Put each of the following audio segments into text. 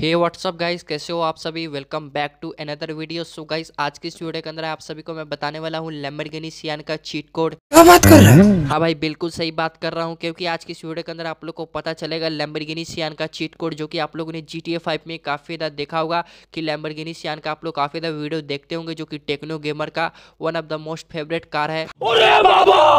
हे WhatsApp guys कैसे हो आप सभी welcome back to another video so guys आज की इस वीडियो के अंदर आप सभी को मैं बताने वाला हूँ लेम्बरगिनी सियान का चीट कोड क्या बात कर रहा है हाँ भाई बिल्कुल सही बात कर रहा हूँ क्योंकि आज की इस वीडियो के अंदर आप लोग को पता चलेगा लेम्बरगिनी सियान का चीट कोड जो कि आप लोगों ने जी टी में काफ़ी ज़्यादा देखा होगा कि लेम्बरगिनी सियान का आप लोग काफ़ी ज़्यादा वीडियो देखते होंगे जो की टेक्नो गेमर का one of the most favourite car है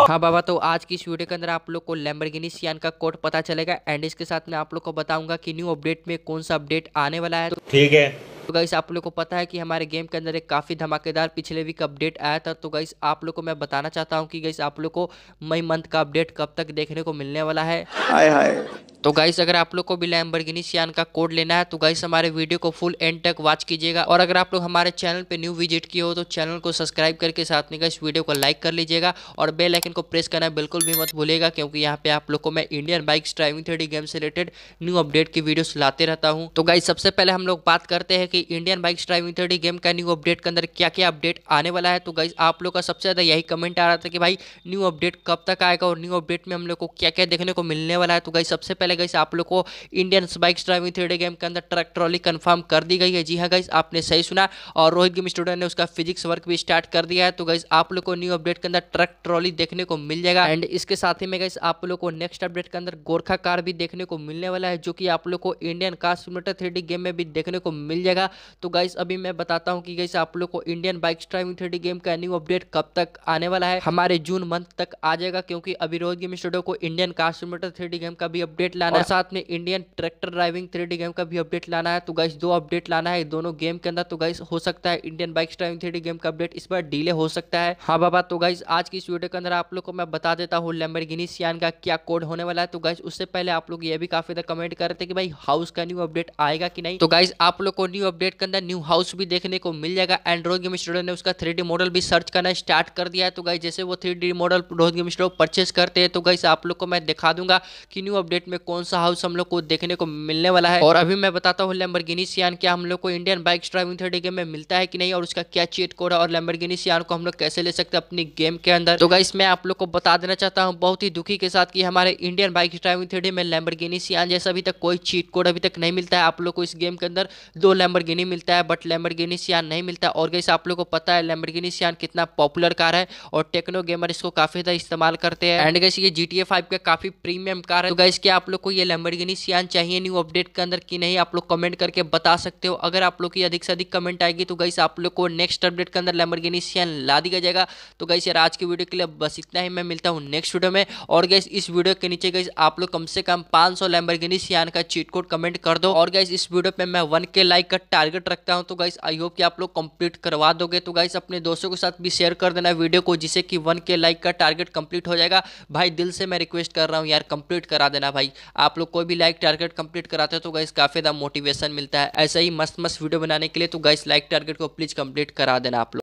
हाँ बाबा तो आज की इस वीडियो के अंदर आप लोग को लेम्बरगिनी सियान का कोड पता चलेगा एंड इसके साथ में आप लोग को बताऊंगा की न्यू अपडेट में कौन सा अपडेट आने वाला है तो ठीक है तो गाइस आप लोग को पता है कि हमारे गेम के अंदर एक काफ़ी धमाकेदार पिछले वीक अपडेट आया था तो गाइस आप लोग को मैं बताना चाहता हूँ कि गाइस आप लोग को मई मंथ का अपडेट कब तक देखने को मिलने वाला है हाय हाय तो गाइस अगर आप लोग को भी लैम्बर्गिनी सियान का कोड लेना है तो गाइस हमारे वीडियो को फुल एंड तक वॉच कीजिएगा और अगर आप लोग हमारे चैनल पे न्यू विजिट किए हो तो चैनल को सब्सक्राइब करके साथ में इस वीडियो को लाइक कर लीजिएगा और बेल आइकन को प्रेस करना बिल्कुल भी मत भूलिएगा क्योंकि यहाँ पे आप लोग को मैं Indian bikes driving three game से रिलेटेड न्यू अपडेट की वीडियो लाते रहता हूँ तो गाइस सबसे पहले हम लोग बात करते हैं कि Indian bikes driving three game का न्यू अपडेट के अंदर क्या क्या अपडेट आने वाला है तो गाइस आप लोग का सबसे ज़्यादा यही कमेंट आ रहा था कि भाई न्यू अपडेट कब तक आएगा और न्यू अपडेट में हम लोग को क्या क्या देखने को मिलने वाला है तो गाइस सबसे पहले पहले गई आप लोग को Indian bikes driving three game के अंदर ट्रक ट्रॉली कन्फर्म कर दी गई है जी हाँ गई आपने सही सुना और रोहित गेम स्टूडेंट ने उसका फिजिक्स वर्क भी स्टार्ट कर दिया है तो गई आप लोग को न्यू अपडेट के अंदर ट्रक ट्रॉली देखने को मिल जाएगा एंड इसके साथ ही में गई आप लोग को नेक्स्ट अपडेट के अंदर गोरखा कार भी देखने को मिलने वाला है जो कि आप लोग को Indian car simulator three game में भी देखने को मिल जाएगा तो गाइस अभी मैं बताता हूं कि गाइस आप लोग को Indian bike driving three game का न्यू अपडेट कब तक आने वाला है हमारे जून मंथ तक आ जाएगा क्योंकि अभी रोहित गेम स्टूडियो को Indian car simulator three game का भी अपडेट लाना और है साथ में Indian tractor driving three game का भी अपडेट लाना है तो गाइस दो अपडेट लाना है दोनों गेम के अंदर तो गाइस हो सकता है Indian bike driving three game का अपडेट इस बार डिले हो सकता है हाँ बाबा तो गाइस आज की इस वीडियो के अंदर आप लोग को मैं बता देता हूँ लेम्बरगिनी सियान का क्या कोड होने वाला है तो गाइस उससे पहले आप लोग ये भी काफी ज्यादा कमेंट कर रहे थे कि भाई हाउस का न्यू अपडेट आएगा कि नहीं तो गाइस आप लोग को न्यू अपडेट के अंदर न्यू हाउस भी देखने को मिल जाएगा एंड रोज गेम स्टूडियो ने उसका थ्री मॉडल भी सर्च करना स्टार्ट कर दिया है तो गाइस जैसे वो थ्री मॉडल रोज गेम स्टोर परचेस करते हैं तो गाइस आप लोग को मैं दिखा दूंगा कि न्यू अपडेट में कौन सा हाउस हम लोग को देखने को मिलने वाला है और अभी मैं बताता हूँ लेम्बरगिनी सियान क्या हम लोग को Indian bike driving thirty game में मिलता है कि नहीं और उसका क्या चीट कोड है और लेम्बरगिनी सियान को हम लोग कैसे ले सकते हैं अपनी गेम के अंदर तो गाइस मैं आप लोग को बता देना चाहता हूँ बहुत ही दुखी के साथ की हमारे इंडियन बाइक ड्राइविंग थर्टी में लेम्बरगिनी सियान जैसा अभी तक कोई चीट कोड अभी तक नहीं मिलता है आप लोग को इस गेम के अंदर दो लेम्बरगिनी मिलता है बट लेम्बरगिनी सियान नहीं मिलता और गाइस आप लोग को पता है लेम्बरगिनी सियान कितना पॉपुलर कार है और टेक्नो गेमर इसको काफी ज्यादा इस्तेमाल करते हैं एंड गैस ये जी टी फाइव का काफी प्रीमियम कार है तो गैस क्या आप लोग लोग को ये लैम्बर्गिनी सियान चाहिए न्यू अपडेट के अंदर कि नहीं आप लोग कमेंट करके बता सकते हो अगर आप लोग की अधिक से अधिक कमेंट आएगी तो गई आप लोग को नेक्स्ट अपडेट के अंदर लैम्बर्गिनी सियान ला दिया जाएगा तो गई यार आज की वीडियो के लिए बस इतना ही मैं मिलता हूँ नेक्स्ट वीडियो में और गैस इस वीडियो के नीचे गई आप लोग कम से कम पाँच सौ लैम्बर्गिनी सियान का चीट कोड कमेंट कर दो और गैस इस वीडियो पर मैं वन के लाइक का टारगेट रखता हूँ तो गाइस आई होप कि आप लोग कंप्लीट करवा दोगे तो गाइस अपने दोस्तों के साथ भी शेयर कर देना वीडियो को जिससे कि वन के लाइक का टारगेट कंप्लीट हो जाएगा भाई दिल से मैं रिक्वेस्ट कर रहा हूँ यार कंप्लीट करा देना भाई आप लोग कोई भी लाइक टारगेट कंप्लीट कराते हो तो गाइस काफ़ी ज़्यादा मोटिवेशन मिलता है ऐसे ही मस्त मस्त वीडियो बनाने के लिए तो गाइस लाइक टारगेट को प्लीज़ कंप्लीट करा देना आप लोग